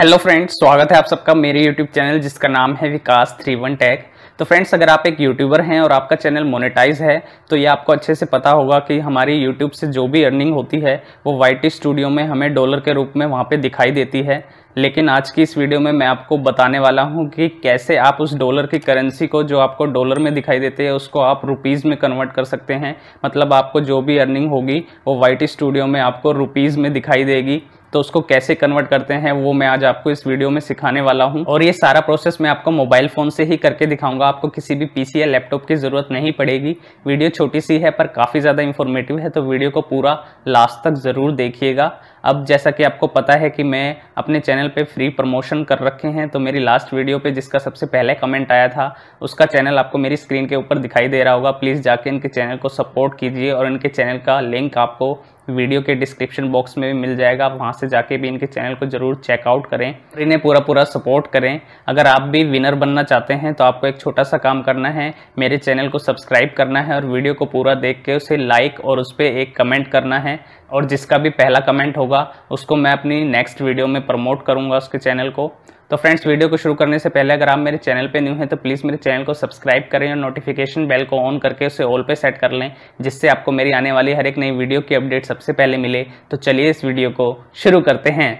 hello friends स्वागत है आप सबका मेरे यूट्यूब चैनल जिसका नाम है विकास थ्री वन टैग तो फ्रेंड्स अगर आप एक यूट्यूबर हैं और आपका चैनल मोनेटाइज है तो ये आपको अच्छे से पता होगा कि हमारी यूट्यूब से जो भी अर्निंग होती है वो वाई स्टूडियो में हमें डॉलर के रूप में वहाँ पर दिखाई देती है लेकिन आज की इस वीडियो में मैं आपको बताने वाला हूँ कि कैसे आप उस डॉलर की करेंसी को जो आपको डॉलर में दिखाई देती है उसको आप रुपीज़ में कन्वर्ट कर सकते हैं मतलब आपको जो भी अर्निंग होगी वो वाई स्टूडियो में आपको रुपीज़ में दिखाई देगी तो उसको कैसे कन्वर्ट करते हैं वो मैं आज आपको इस वीडियो में सिखाने वाला हूँ और ये सारा प्रोसेस मैं आपको मोबाइल फ़ोन से ही करके दिखाऊंगा आपको किसी भी पीसी या लैपटॉप की ज़रूरत नहीं पड़ेगी वीडियो छोटी सी है पर काफ़ी ज़्यादा इन्फॉर्मेटिव है तो वीडियो को पूरा लास्ट तक ज़रूर देखिएगा अब जैसा कि आपको पता है कि मैं अपने चैनल पे फ्री प्रमोशन कर रखे हैं तो मेरी लास्ट वीडियो पे जिसका सबसे पहले कमेंट आया था उसका चैनल आपको मेरी स्क्रीन के ऊपर दिखाई दे रहा होगा प्लीज़ जाके इनके चैनल को सपोर्ट कीजिए और इनके चैनल का लिंक आपको वीडियो के डिस्क्रिप्शन बॉक्स में भी मिल जाएगा आप वहाँ से जाके भी इनके चैनल को ज़रूर चेकआउट करें और इन्हें पूरा पूरा सपोर्ट करें अगर आप भी विनर बनना चाहते हैं तो आपको एक छोटा सा काम करना है मेरे चैनल को सब्सक्राइब करना है और वीडियो को पूरा देख के उसे लाइक और उस पर एक कमेंट करना है और जिसका भी पहला कमेंट होगा उसको मैं अपनी नेक्स्ट वीडियो में प्रमोट करूँगा उसके चैनल को तो फ्रेंड्स वीडियो को शुरू करने से पहले अगर आप मेरे चैनल पे न्यू हैं तो प्लीज़ मेरे चैनल को सब्सक्राइब करें और नोटिफिकेशन बेल को ऑन करके उसे ऑल पे सेट कर लें जिससे आपको मेरी आने वाली हर एक नई वीडियो की अपडेट सबसे पहले मिले तो चलिए इस वीडियो को शुरू करते हैं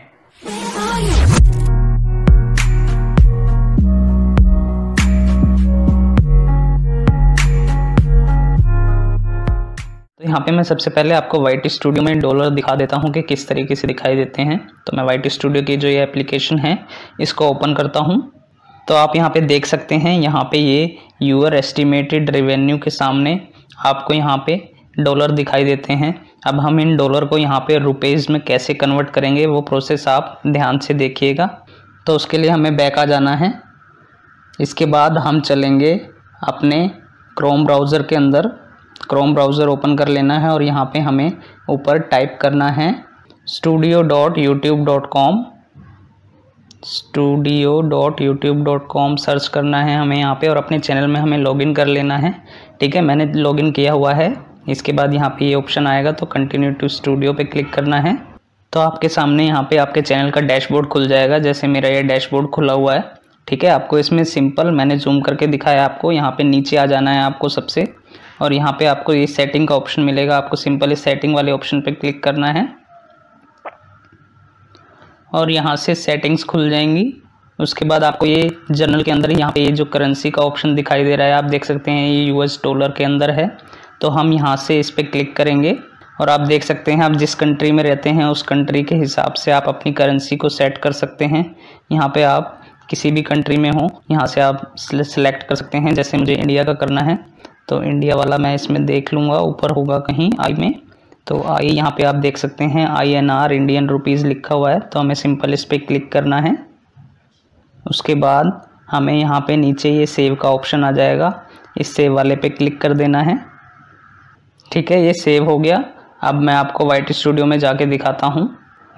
यहाँ पे मैं सबसे पहले आपको वाइट स्टूडियो में डॉलर दिखा देता हूँ कि किस तरीके से दिखाई देते हैं तो मैं वाइट स्टूडियो की जो ये एप्लीकेशन है इसको ओपन करता हूँ तो आप यहाँ पे देख सकते हैं यहाँ पे ये यूअर एस्टिमेटेड रेवेन्यू के सामने आपको यहाँ पे डॉलर दिखाई देते हैं अब हम इन डॉलर को यहाँ पे रुपीज़ में कैसे कन्वर्ट करेंगे वो प्रोसेस आप ध्यान से देखिएगा तो उसके लिए हमें बैक आ जाना है इसके बाद हम चलेंगे अपने क्रोम ब्राउज़र के अंदर क्रोम ब्राउज़र ओपन कर लेना है और यहाँ पे हमें ऊपर टाइप करना है studio dot YouTube dot com studio dot YouTube dot com search करना है हमें यहाँ पे और अपने चैनल में हमें लॉगिन कर लेना है ठीक है मैंने लॉगिन किया हुआ है इसके बाद यहाँ पे ये यह ऑप्शन आएगा तो कंटिन्यू टू स्टूडियो पे क्लिक करना है तो आपके सामने यहाँ पे आपके चैनल का डैशबोर्ड खुल जाएगा जैसे मेरा ये डैशबोर्ड खुला हुआ है ठीक है आपको इसमें सिंपल मैंने जूम करके दिखाया आपको यहाँ पे नीचे आ जाना है आपको सबसे और यहाँ पे आपको ये सेटिंग का ऑप्शन मिलेगा आपको सिंपल इस सेटिंग वाले ऑप्शन पे क्लिक करना है और यहाँ से सेटिंग्स खुल जाएंगी उसके बाद आपको ये जर्नल के अंदर यहाँ पे ये जो करेंसी का ऑप्शन दिखाई दे रहा है आप देख सकते हैं ये यूएस डॉलर के अंदर है तो हम यहाँ से इस पर क्लिक करेंगे और आप देख सकते हैं आप जिस कंट्री में रहते हैं उस कंट्री के हिसाब से आप अपनी करेंसी को सेट कर सकते हैं यहाँ पर आप किसी भी कंट्री में हो यहाँ से आप सिलेक्ट कर सकते हैं जैसे मुझे इंडिया का करना है तो इंडिया वाला मैं इसमें देख लूँगा ऊपर होगा कहीं आई में तो आई यहाँ पे आप देख सकते हैं I N R Indian rupees लिखा हुआ है तो हमें सिंपल इस पर क्लिक करना है उसके बाद हमें यहाँ पे नीचे ये सेव का ऑप्शन आ जाएगा इस सेव वाले पे क्लिक कर देना है ठीक है ये सेव हो गया अब मैं आपको वाइट स्टूडियो में जाके दिखाता हूँ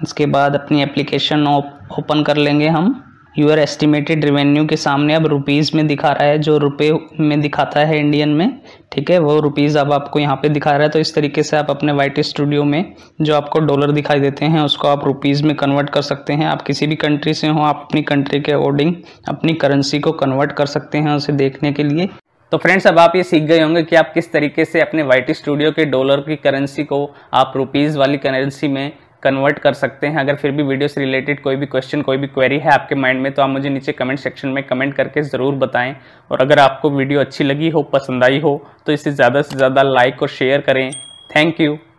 इसके बाद अपनी एप्लीकेशन ओपन कर लेंगे हम यूर एस्टिमेटेड रिवेन्यू के सामने अब रुपीज़ में दिखा रहा है जो रुपए में दिखाता है इंडियन में ठीक है वो रुपीज़ अब आपको यहाँ पे दिखा रहा है तो इस तरीके से आप अपने वाइट स्टूडियो में जो आपको डॉलर दिखाई देते हैं उसको आप रुपीज़ में कन्वर्ट कर सकते हैं आप किसी भी कंट्री से हो आप अपनी कंट्री के अकॉर्डिंग अपनी करेंसी को कन्वर्ट कर सकते हैं उसे देखने के लिए तो फ्रेंड्स अब आप ये सीख गए होंगे कि आप किस तरीके से अपने वाइट स्टूडियो के डॉलर की करेंसी को आप रुपीज़ वाली करेंसी में कन्वर्ट कर सकते हैं अगर फिर भी वीडियो से रिलेटेड कोई भी क्वेश्चन कोई भी क्वेरी है आपके माइंड में तो आप मुझे नीचे कमेंट सेक्शन में कमेंट करके ज़रूर बताएं और अगर आपको वीडियो अच्छी लगी हो पसंद आई हो तो इसे ज़्यादा से ज़्यादा लाइक और शेयर करें थैंक यू